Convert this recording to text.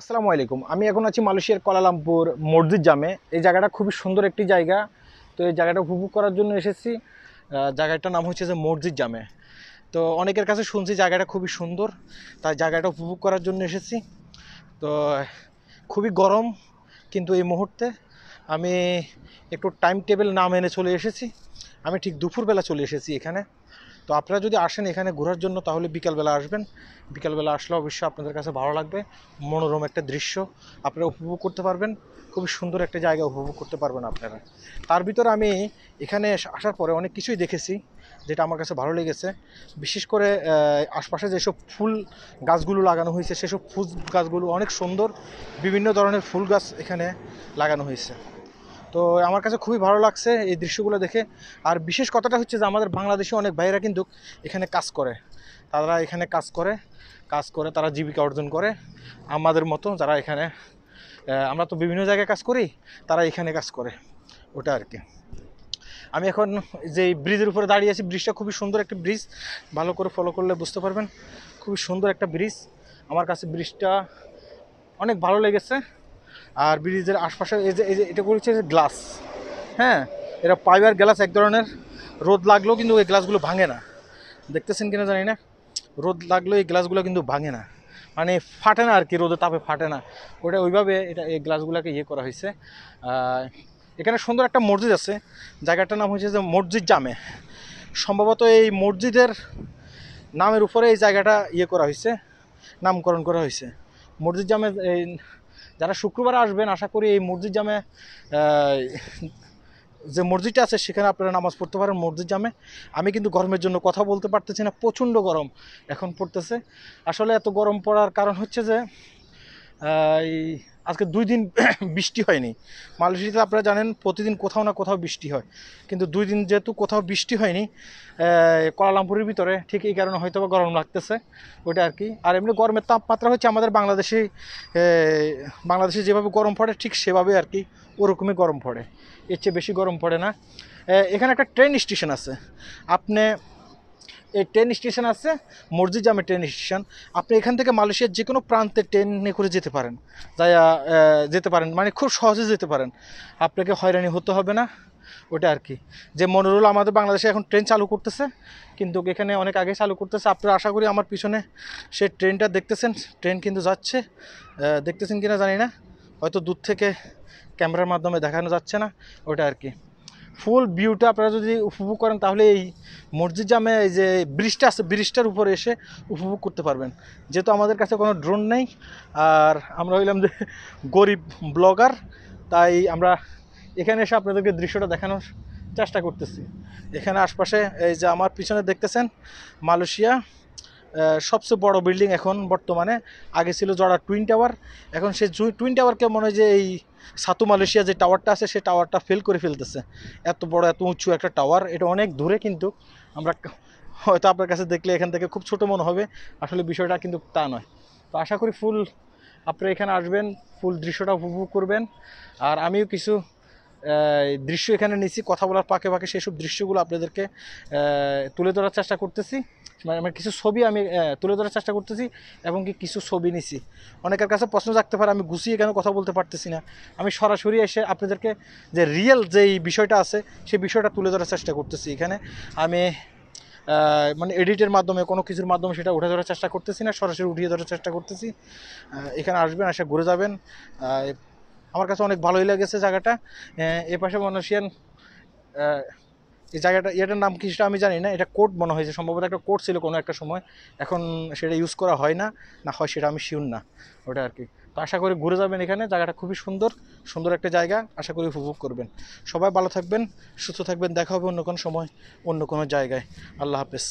আসসালামু আলাইকুম আমি এখন আছি মালয়েশিয়ার কলালামপুর মসজিদ জামে এই জায়গাটা খুবই সুন্দর একটি জায়গা তো এই জায়গাটা উপভোগ করার জন্য এসেছি জায়গাটার নাম হচ্ছে যে মসজিদ জামে তো অনেকের কাছে শুনছি জায়গাটা খুবই সুন্দর তাই জায়গাটা উপভোগ করার জন্য এসেছি তো খুবই গরম কিন্তু এই মুহূর্তে আমি একটু টাইম টেবিল না মেনে চলে এসেছি আমি ঠিক দুপুরবেলা চলে এসেছি এখানে তো আপনারা যদি আসেন এখানে ঘোরার জন্য তাহলে বিকালবেলা আসবেন বিকালবেলা আসলে অবশ্যই আপনাদের কাছে ভালো লাগবে মনোরম একটা দৃশ্য আপনারা উপভোগ করতে পারবেন খুবই সুন্দর একটা জায়গা উপভোগ করতে পারবেন আপনারা তার ভিতরে আমি এখানে আসার পরে অনেক কিছুই দেখেছি যেটা আমার কাছে ভালো লেগেছে বিশেষ করে আশপাশে যেসব ফুল গাছগুলো লাগানো হয়েছে সেসব ফুল গাছগুলো অনেক সুন্দর বিভিন্ন ধরনের ফুল গাছ এখানে লাগানো হয়েছে তো আমার কাছে খুবই ভালো লাগছে এই দৃশ্যগুলো দেখে আর বিশেষ কথাটা হচ্ছে যে আমাদের বাংলাদেশে অনেক ভাইয়েরা কিন্তু এখানে কাজ করে তারা এখানে কাজ করে কাজ করে তারা জীবিকা অর্জন করে আমাদের মতো যারা এখানে আমরা তো বিভিন্ন জায়গায় কাজ করি তারা এখানে কাজ করে ওটা আর কি আমি এখন যে ব্রিজের উপরে দাঁড়িয়ে আছি ব্রিজটা খুবই সুন্দর একটা ব্রিজ ভালো করে ফলো করলে বুঝতে পারবেন খুবই সুন্দর একটা ব্রিজ আমার কাছে ব্রিজটা অনেক ভালো লেগেছে আর ব্রিজের আশপাশে এই যে এই যে এটা করেছে গ্লাস হ্যাঁ এটা পাইবার গ্লাস এক ধরনের রোদ লাগলেও কিন্তু এই গ্লাসগুলো ভাঙে না দেখতেছেন কিনা জানি না রোদ লাগলেও এই গ্লাসগুলো কিন্তু ভাঙে না মানে ফাটে না আর কি রোদে তাপে ফাটে না ওটা ওইভাবে এটা এই গ্লাসগুলোকে ইয়ে করা হয়েছে এখানে সুন্দর একটা মসজিদ আছে জায়গাটার নাম হয়েছে যে মসজিদ জামে সম্ভবত এই মসজিদের নামের উপরে এই জায়গাটা ইয়ে করা হয়েছে নামকরণ করা হয়েছে মসজিদ জামে এই যারা শুক্রবার আসবেন আশা করি এই মসজিদ জামে যে মসজিদটা আছে সেখানে আপনারা নামাজ পড়তে পারেন মসজিদ জামে আমি কিন্তু গরমের জন্য কথা বলতে পারতেছি না প্রচণ্ড গরম এখন পড়তেছে আসলে এত গরম পড়ার কারণ হচ্ছে যে আজকে দুই দিন বৃষ্টি হয়নি মালয়েশিয়াতে আপনারা জানেন প্রতিদিন কোথাও না কোথাও বৃষ্টি হয় কিন্তু দুই দিন যেহেতু কোথাও বৃষ্টি হয়নি কলালামপুরের ভিতরে ঠিক এই কারণে হয়তো বা গরম লাগতেছে ওইটা আর কি আর এমনি গরমের তাপমাত্রা হচ্ছে আমাদের বাংলাদেশে বাংলাদেশে যেভাবে গরম পড়ে ঠিক সেভাবে আর কি ওরকমই গরম পড়ে এর চেয়ে বেশি গরম পড়ে না এখানে একটা ট্রেন স্টেশন আছে আপনি এই ট্রেন স্টেশন আছে মসজিদ জামে ট্রেন স্টেশন আপনি এখান থেকে মালয়েশিয়ার যে কোনো প্রান্তে ট্রেনে করে যেতে পারেন যাই যেতে পারেন মানে খুব সহজে যেতে পারেন আপনাকে হয়রানি হতে হবে না ওটা আর কি যে মনোরুল আমাদের বাংলাদেশে এখন ট্রেন চালু করতেছে কিন্তু এখানে অনেক আগে চালু করতেছে আপনারা আশা করি আমার পিছনে সে ট্রেনটা দেখতেছেন ট্রেন কিন্তু যাচ্ছে দেখতেছেন কিনা জানি না হয়তো দূর থেকে ক্যামেরার মাধ্যমে দেখানো যাচ্ছে না ওটা আর কি ফুল ভিউটা আপনারা যদি উপভোগ করেন তাহলে এই মসজিদ জামে এই যে ব্রিজটা আছে ব্রিজটার উপরে এসে উপভোগ করতে পারবেন যেহেতু আমাদের কাছে কোনো ড্রোন নেই আর আমরা হইলাম যে গরিব ব্লগার তাই আমরা এখানে এসে আপনাদেরকে দৃশ্যটা দেখানোর চেষ্টা করতেছি এখানে আশপাশে এই যে আমার পিছনে দেখতেছেন মালয়েশিয়া সবচেয়ে বড় বিল্ডিং এখন বর্তমানে আগে ছিল জড়া টুইন টাওয়ার এখন সেই টুইন টাওয়ারকে মনে হয় যে এই সাতু মালয়েশিয়া যে টাওয়ারটা আছে সেই টাওয়ারটা ফেল করে ফেলতেছে এত বড় এত উঁচু একটা টাওয়ার এটা অনেক দূরে কিন্তু আমরা হয়তো আপনার কাছে দেখলে এখান থেকে খুব ছোট মনে হবে আসলে বিষয়টা কিন্তু তা নয় তো আশা করি ফুল আপনারা এখানে আসবেন ফুল দৃশ্যটা উপভোগ করবেন আর আমিও কিছু দৃশ্য এখানে নিছি কথা বলার পাকে পাকে সেসব দৃশ্যগুলো আপনাদেরকে তুলে ধরার চেষ্টা করতেছি মানে আমার কিছু ছবি আমি তুলে ধরার চেষ্টা করতেছি এবং কি কিছু ছবি নিছি অনেকের কাছে প্রশ্ন রাখতে পারে আমি গুছিয়ে কেন কথা বলতে পারতেছি না আমি সরাসরি এসে আপনাদেরকে যে রিয়েল যেই বিষয়টা আছে সেই বিষয়টা তুলে ধরার চেষ্টা করতেছি এখানে আমি মানে এডিটের মাধ্যমে কোনো কিছুর মাধ্যমে সেটা উঠে ধরার চেষ্টা করতেছি না সরাসরি উঠিয়ে ধরার চেষ্টা করতেছি এখানে আসবেন আসে ঘুরে যাবেন আমার কাছে অনেক ভালোই লেগেছে জায়গাটা এ পাশে মানুষিয়ান এই জায়গাটা এটার নাম কিছুটা আমি জানি না এটা কোর্ট মনে হয়েছে সম্ভবত একটা কোর্ট ছিল কোনো একটা সময় এখন সেটা ইউজ করা হয় না না হয় সেটা আমি শিউন না ওটা আর কি তো আশা করি ঘুরে যাবেন এখানে জায়গাটা খুবই সুন্দর সুন্দর একটা জায়গা আশা করি উপভোগ করবেন সবাই ভালো থাকবেন সুস্থ থাকবেন দেখা হবে অন্য কোনো সময় অন্য কোনো জায়গায় আল্লাহ হাফেজ